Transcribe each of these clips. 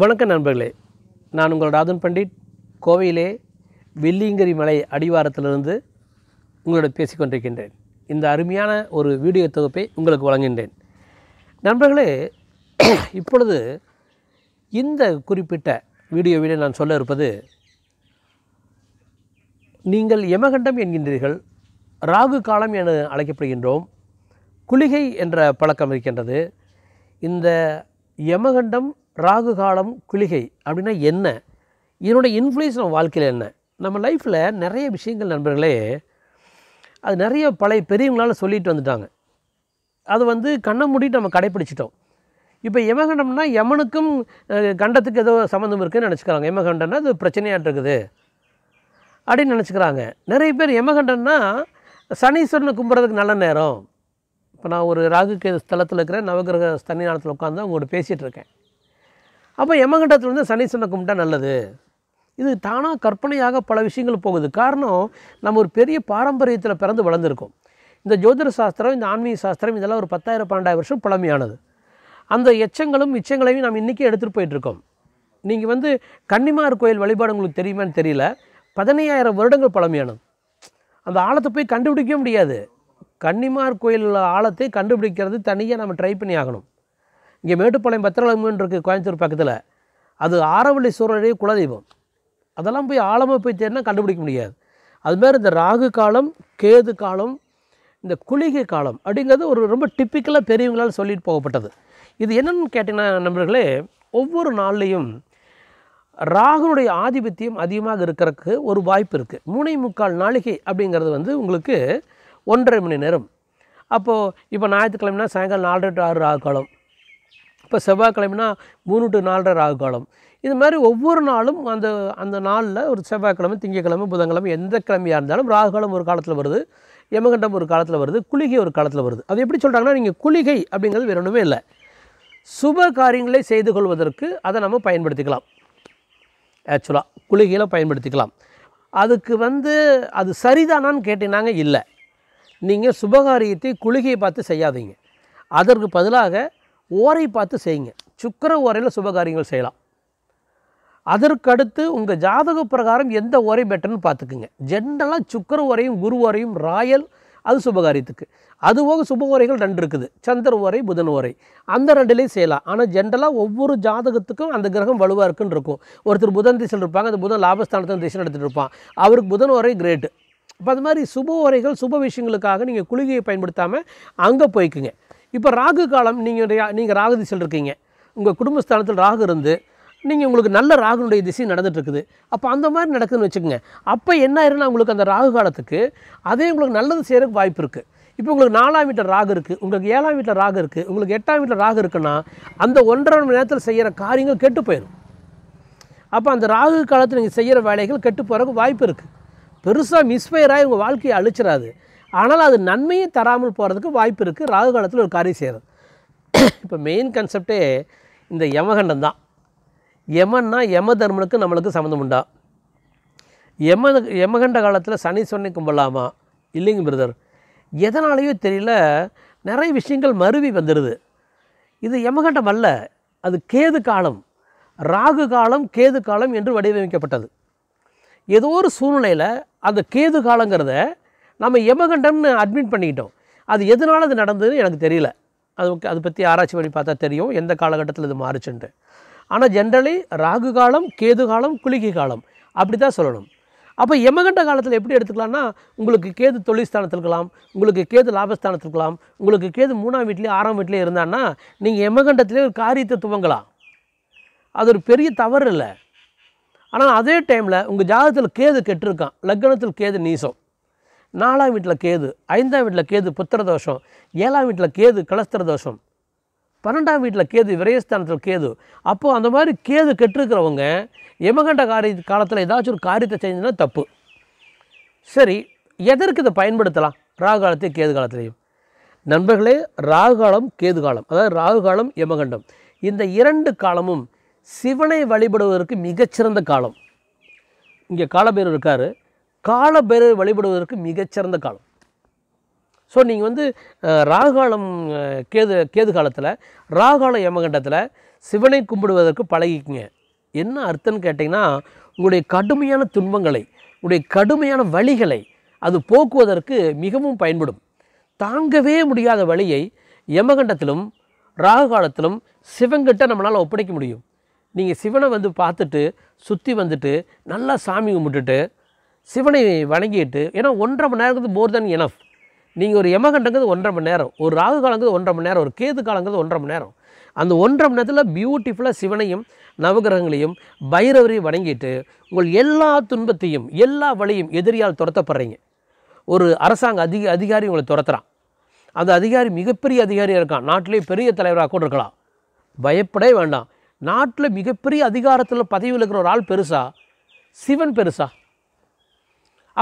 வணக்கம் நண்பர்களே நான் உங்கள் ராதன் பண்டிட் கோவையிலே வெள்ளியங்கிரி மலை அடிவாரத்திலிருந்து உங்களோட பேசிக்கொண்டிருக்கின்றேன் இந்த அருமையான ஒரு வீடியோ தொகுப்பை உங்களுக்கு வழங்குகின்றேன் நண்பர்களே இப்பொழுது இந்த குறிப்பிட்ட வீடியோவிட நான் சொல்ல இருப்பது நீங்கள் யமகண்டம் என்கின்றீர்கள் ராகு காலம் என அழைக்கப்படுகின்றோம் குளிகை என்ற பழக்கம் இருக்கின்றது இந்த யமகண்டம் ராகு காலம் குளிகை அப்படின்னா என்ன இதனுடைய இன்ஃப்ளூயன்ஸ் நம்ம வாழ்க்கையில் என்ன நம்ம லைஃப்பில் நிறைய விஷயங்கள் நண்பர்களே அது நிறைய பழைய பெரியவங்களால் சொல்லிட்டு வந்துட்டாங்க அது வந்து கண்ணை மூடிட்டு நம்ம கடைப்பிடிச்சிட்டோம் இப்போ யமகண்டம்னா யமனுக்கும் கண்டத்துக்கு ஏதோ சம்மந்தம் இருக்குதுன்னு நினச்சிக்கிறாங்க யமகண்டம்னா அது பிரச்சனையாக இருக்குது அப்படின்னு நினச்சிக்கிறாங்க நிறைய பேர் யமகண்டம்னா சனீஸ்வரனை கும்பிட்றதுக்கு நல்ல நேரம் இப்போ நான் ஒரு ராகு ஸ்தலத்தில் இருக்கிற நவகிரக ஸ்தனி நாளத்தில் உட்காந்து அவங்களோட பேசிகிட்டு இருக்கேன் அப்போ யமகண்டத்தில் வந்து சனீசனை கும்பிட்டா நல்லது இது தானாக கற்பனையாக பல விஷயங்கள் போகுது காரணம் நம்ம ஒரு பெரிய பாரம்பரியத்தில் பிறந்து வளர்ந்துருக்கோம் இந்த ஜோதிட சாஸ்திரம் இந்த ஆன்மீக சாஸ்திரம் இதெல்லாம் ஒரு பத்தாயிரம் பன்னெண்டாயிரம் வருஷம் பழமையானது அந்த எச்சங்களும் இச்சங்களையும் நாம் இன்றைக்கி எடுத்துகிட்டு போயிட்டுருக்கோம் நீங்கள் வந்து கன்னிமார் கோயில் வழிபாடு உங்களுக்கு தெரியுமான்னு தெரியல பதினையாயிரம் வருடங்கள் பழமையானது அந்த ஆழத்தை போய் கண்டுபிடிக்க முடியாது கன்னிமார் கோயிலில் ஆழத்தை கண்டுபிடிக்கிறது தனியாக நம்ம ட்ரை பண்ணி ஆகணும் இங்கே மேட்டுப்பாளையம் பத்திரலங்கன் இருக்குது கோயம்புத்தூர் பக்கத்தில் அது ஆரவள்ளி சூரனுடைய குலதெய்வம் அதெல்லாம் போய் ஆழமாக போய் தேடினா கண்டுபிடிக்க முடியாது அதுமாதிரி இந்த ராகு காலம் கேது காலம் இந்த குளிகை காலம் அப்படிங்கிறது ஒரு ரொம்ப டிப்பிக்கலாக பெரியவங்களால் சொல்லிட்டு போகப்பட்டது இது என்னென்னு கேட்டிங்கன்னா நண்பர்களே ஒவ்வொரு நாள்லேயும் ராகுனுடைய ஆதிபத்தியம் அதிகமாக இருக்கிறதுக்கு ஒரு வாய்ப்பு இருக்குது மூணை முக்கால் நாளிகை அப்படிங்கிறது வந்து உங்களுக்கு ஒன்றரை மணி நேரம் அப்போது இப்போ ஞாயிற்றுக்கிழமைனா சாயங்காலம் நாலு டு ஆறு ராகு காலம் இப்போ செவ்வாய்க்கிழமைனா மூணு டு நாலரை ராகு காலம் இது மாதிரி ஒவ்வொரு நாளும் அந்த அந்த நாளில் ஒரு செவ்வாய்க்கிழமை திங்கக்கிழமை புதன்கிழமை எந்த கிழமையாக இருந்தாலும் ராகு காலம் ஒரு காலத்தில் வருது யமகண்டம் ஒரு காலத்தில் வருது குளிகை ஒரு காலத்தில் வருது அது எப்படி சொல்கிறாங்கன்னா நீங்கள் குளிகை அப்படிங்கிறது வேணுமே இல்லை சுப காரியங்களை செய்து கொள்வதற்கு அதை நம்ம பயன்படுத்திக்கலாம் ஆக்சுவலாக குளிகையில் பயன்படுத்திக்கலாம் அதுக்கு வந்து அது சரிதானான்னு கேட்டீங்கன்னாங்க இல்லை நீங்கள் சுபகாரியத்தை குளிகையை பார்த்து செய்யாதீங்க அதற்கு பதிலாக ஓரை பார்த்து செய்யுங்க சுக்கர ஓரையில் சுபகாரியங்கள் செய்யலாம் அதற்கடுத்து உங்கள் ஜாதக பிரகாரம் எந்த ஓரை பெட்டர்னு பார்த்துக்குங்க ஜென்ரலாக சுக்கர ஓரையும் குரு ஓரையும் ராயல் அது சுபகாரியத்துக்கு அது போக சுப உரைகள் ரெண்டு இருக்குது சந்திர உரை புதன் உரை அந்த ரெண்டுலேயும் செய்யலாம் ஆனால் ஜென்ரலாக ஒவ்வொரு ஜாதகத்துக்கும் அந்த கிரகம் வலுவாக இருக்குன்னு இருக்கும் ஒருத்தர் புதன் திசையில் இருப்பாங்க அந்த புதன் லாபஸ்தானத்தில் திசை எடுத்துகிட்டு இருப்பான் அவருக்கு புதன் உரை கிரேட்டு இப்போ அது மாதிரி சுப உரைகள் சுப விஷயங்களுக்காக நீங்கள் குளிகையை பயன்படுத்தாமல் அங்கே போய்க்குங்க இப்போ ராகு காலம் நீங்கள் நீங்கள் ராகு திசையில் இருக்கீங்க உங்கள் குடும்பஸ்தானத்தில் ராகு இருந்து நீங்கள் உங்களுக்கு நல்ல ராகுனுடைய திசை நடந்துகிட்ருக்குது அப்போ அந்த மாதிரி நடக்குதுன்னு வச்சுக்கோங்க அப்போ என்ன ஆயிருன்னா உங்களுக்கு அந்த ராகு காலத்துக்கு அதே உங்களுக்கு நல்லது செய்கிறதுக்கு வாய்ப்பு இருக்குது இப்போ உங்களுக்கு நாலாம் வீட்டில் ராகு இருக்குது உங்களுக்கு ஏழாம் வீட்டில் ராகு இருக்குது உங்களுக்கு எட்டாம் வீட்டில் ராகு இருக்குன்னா அந்த ஒன்றரை மணி நேரத்தில் செய்கிற காரியங்கள் கெட்டு போயிடும் அப்போ அந்த ராகு காலத்தில் நீங்கள் செய்கிற வேலைகள் கெட்டு போகிறதுக்கு வாய்ப்பு இருக்குது பெருசாக மிஸ்ஃபயராகி உங்கள் வாழ்க்கையை அழிச்சிடாது ஆனால் அது நன்மையை தராமல் போகிறதுக்கு வாய்ப்பு இருக்குது ராகு காலத்தில் ஒரு காரியம் செய்கிறது இப்போ மெயின் கன்செப்டே இந்த யமகண்டம் தான் யமன்னா யம தர்மனுக்கு நம்மளுக்கு சம்மந்தம் உண்டா யம யமகண்ட காலத்தில் சனி சொன்னை கும்பலாமா இல்லைங்க பிரதர் எதனாலேயோ தெரியல நிறைய விஷயங்கள் மருவி வந்துடுது இது யமகண்டம் அல்ல அது கேது காலம் ராகு காலம் கேது காலம் என்று வடிவமைக்கப்பட்டது ஏதோ ஒரு சூழ்நிலையில் அந்த கேது காலங்கிறத நம்ம எமகண்டம்னு அட்மிட் பண்ணிக்கிட்டோம் அது எதனால் அது நடந்ததுன்னு எனக்கு தெரியல அது அதை பற்றி ஆராய்ச்சி பண்ணி பார்த்தா தெரியும் எந்த காலகட்டத்தில் இது மாறுச்சுன்ட்டு ஆனால் ஜென்ரலி ராகு காலம் கேது காலம் குளிகை காலம் அப்படி தான் சொல்லணும் அப்போ எமகண்ட காலத்தில் எப்படி எடுத்துக்கலாம்னா உங்களுக்கு கேது தொழில்ஸ்தானத்தில் இருக்கலாம் உங்களுக்கு கேது லாபஸ்தானத்தில் இருக்கலாம் உங்களுக்கு கேது மூணாம் வீட்லேயே ஆறாம் வீட்லேயே இருந்தான்னா நீங்கள் எமகண்டத்துலேயே ஒரு காரியத்தை துவங்கலாம் அது ஒரு பெரிய தவறு இல்லை ஆனால் அதே டைமில் உங்கள் ஜாதகத்தில் கேது கெட்டிருக்கான் லக்னத்தில் கேது நீசம் நாலாம் வீட்டில் கேது ஐந்தாம் வீட்டில் கேது புத்திர தோஷம் ஏழாம் வீட்டில் கேது கலஸ்திர தோஷம் பன்னெண்டாம் வீட்டில் கேது விரயஸ்தானத்தில் கேது அப்போது அந்த மாதிரி கேது கெட்டிருக்கிறவங்க எமகண்ட காரிய காலத்தில் ஏதாச்சும் ஒரு காரியத்தை செஞ்சதுன்னா தப்பு சரி எதற்கு இதை பயன்படுத்தலாம் ராகு காலத்தையும் கேது காலத்திலையும் நண்பர்களே ராகு காலம் கேது காலம் அதாவது ராகு காலம் யமகண்டம் இந்த இரண்டு காலமும் சிவனை வழிபடுவதற்கு மிகச்சிறந்த காலம் இங்கே காலபேரர் இருக்கார் காலபைரவை வழிபடுவதற்கு மிகச்சிறந்த காலம் ஸோ நீங்கள் வந்து ராகுகாலம் கேது கேது காலத்தில் ராகுகாலம் யமகண்டத்தில் சிவனை கும்பிடுவதற்கு பழகிக்குங்க என்ன அர்த்தம்னு கேட்டிங்கன்னா உங்களுடைய கடுமையான துன்பங்களை உங்களுடைய கடுமையான வழிகளை அது போக்குவதற்கு மிகவும் பயன்படும் தாங்கவே முடியாத வழியை யமகண்டத்திலும் ராகுகாலத்திலும் சிவங்கிட்ட நம்மளால் ஒப்படைக்க முடியும் நீங்கள் சிவனை வந்து பார்த்துட்டு சுற்றி வந்துட்டு நல்லா சாமி கும்பிட்டுட்டு சிவனை வணங்கிட்டு ஏன்னா ஒன்றரை மணி நேரங்கிறது மோர் தென் எனஃப் நீங்கள் ஒரு யமகண்டங்கிறது ஒன்றரை மணி நேரம் ஒரு ராகு காலங்கிறது ஒன்றரை மணி நேரம் ஒரு கேது காலங்கிறது ஒன்றரை மணி நேரம் அந்த ஒன்றரை மணி நேரத்தில் பியூட்டிஃபுல்லாக சிவனையும் நவகிரகங்களையும் பைரவரையும் வணங்கிட்டு உங்கள் எல்லா துன்பத்தையும் எல்லா வழியும் எதிரியால் துரத்தப்படுறீங்க ஒரு அரசாங்க அதிக அதிகாரி உங்களை துரத்துகிறான் அந்த அதிகாரி மிகப்பெரிய அதிகாரியாக இருக்கான் நாட்டிலே பெரிய தலைவராக கூட இருக்கலாம் பயப்படவே வேண்டாம் நாட்டில் மிகப்பெரிய அதிகாரத்தில் பதவியில் இருக்கிற ஒரு ஆள் பெருசா சிவன் பெருசா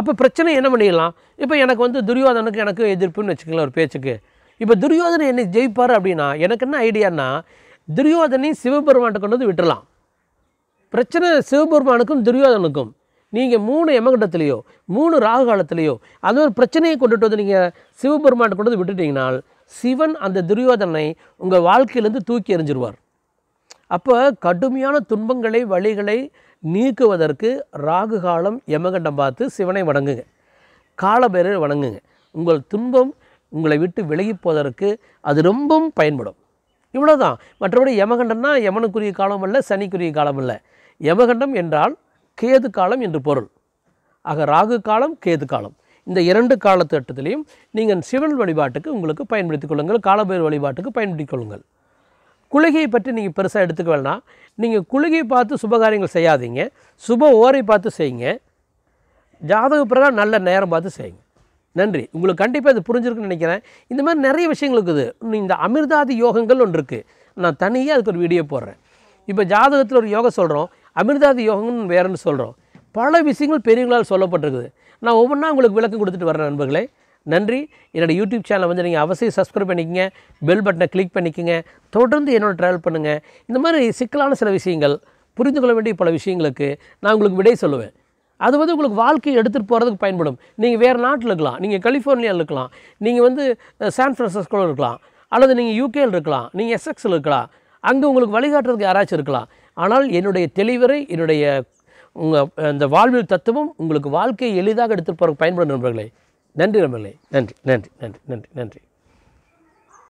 அப்போ பிரச்சனை என்ன பண்ணிடலாம் இப்போ எனக்கு வந்து துரியோதனுக்கு எனக்கு எதிர்ப்புன்னு வச்சுக்கலாம் ஒரு பேச்சுக்கு இப்போ துரியோதனை என்னை ஜெயிப்பார் அப்படின்னா எனக்கு என்ன ஐடியான்னா துரியோதனையும் சிவபெருமான்கிட்ட கொண்டு வந்து விட்டுடலாம் பிரச்சனை சிவபெருமானுக்கும் துரியோதனுக்கும் நீங்கள் மூணு எமகண்டத்துலேயோ மூணு ராகு காலத்துலேயோ அந்த ஒரு பிரச்சனையை கொண்டுட்டு வந்து நீங்கள் சிவபெருமான் கொண்டு வந்து விட்டுட்டிங்கன்னால் சிவன் அந்த துரியோதனை உங்கள் வாழ்க்கையிலேருந்து தூக்கி எறிஞ்சிருவார் அப்போ கடுமையான துன்பங்களை வழிகளை நீக்குவதற்கு ராகு காலம் யமகண்டம் பார்த்து சிவனை வணங்குங்க காலபேரர் வணங்குங்க உங்கள் துன்பம் உங்களை விட்டு விலகி போவதற்கு அது ரொம்பவும் பயன்படும் இவ்வளோதான் மற்றபடி யமகண்டம்னா யமனுக்குரிய காலம் அல்ல சனிக்குரிய காலம் அல்ல யமகண்டம் என்றால் கேது காலம் என்று பொருள் ஆக ராகு காலம் கேது காலம் இந்த இரண்டு காலத்திட்டத்திலையும் நீங்கள் சிவன் வழிபாட்டுக்கு உங்களுக்கு பயன்படுத்திக் கொள்ளுங்கள் காலபேர் வழிபாட்டுக்கு பயன்படுத்திக் கொள்ளுங்கள் குளிகையை பற்றி நீங்கள் பெருசாக எடுத்துக்க வேணாம் நீங்கள் குளிகையை பார்த்து சுபகாரியங்கள் செய்யாதீங்க சுப ஓரை பார்த்து செய்யுங்க ஜாதக பிரகாரம் நல்ல நேரம் பார்த்து செய்யுங்க நன்றி உங்களுக்கு கண்டிப்பாக இது புரிஞ்சிருக்குன்னு நினைக்கிறேன் இந்த மாதிரி நிறைய விஷயங்கள் இருக்குது இந்த அமிர்தாதி யோகங்கள் ஒன்று இருக்குது நான் தனியாக அதுக்கு ஒரு வீடியோ போடுறேன் இப்போ ஜாதகத்தில் ஒரு யோகம் சொல்கிறோம் அமிர்தாதி யோகம்னு வேறுன்னு சொல்கிறோம் பல விஷயங்கள் பெரியவங்களால் சொல்லப்பட்டிருக்குது நான் ஒவ்வொன்றா உங்களுக்கு விளக்கம் கொடுத்துட்டு வரேன் நண்பர்களே நன்றி என்னோடய யூடியூப் சேனலை வந்து நீங்கள் அவசியம் சப்ஸ்கிரைப் பண்ணிக்கோங்க பெல் பட்டனை கிளிக் பண்ணிக்கோங்க தொடர்ந்து என்னோடய ட்ராவல் பண்ணுங்கள் இந்த மாதிரி சிக்கலான சில விஷயங்கள் புரிந்து கொள்ள வேண்டிய பல விஷயங்களுக்கு நான் உங்களுக்கு விடை சொல்லுவேன் அது வந்து உங்களுக்கு வாழ்க்கையை எடுத்துகிட்டு போகிறதுக்கு பயன்படும் நீங்கள் வேறு நாட்டில் இருக்கலாம் நீங்கள் கலிஃபோர்னியாவில் இருக்கலாம் நீங்கள் வந்து சான் ஃப்ரான்சிஸ்கோவில் இருக்கலாம் அல்லது நீங்கள் யூகேயில் இருக்கலாம் நீங்கள் எஸ்எக்ஸில் இருக்கலாம் அங்கே உங்களுக்கு வழிகாட்டுறதுக்கு யாராச்சும் இருக்கலாம் ஆனால் என்னுடைய தெளிவரை என்னுடைய உங்கள் அந்த வாழ்வில் தத்துவம் உங்களுக்கு வாழ்க்கையை எளிதாக எடுத்துகிட்டு போகிறதுக்கு பயன்படும் நண்பர்களே நன்றி நம்மளே நன்றி நன்றி நன்றி நன்றி நன்றி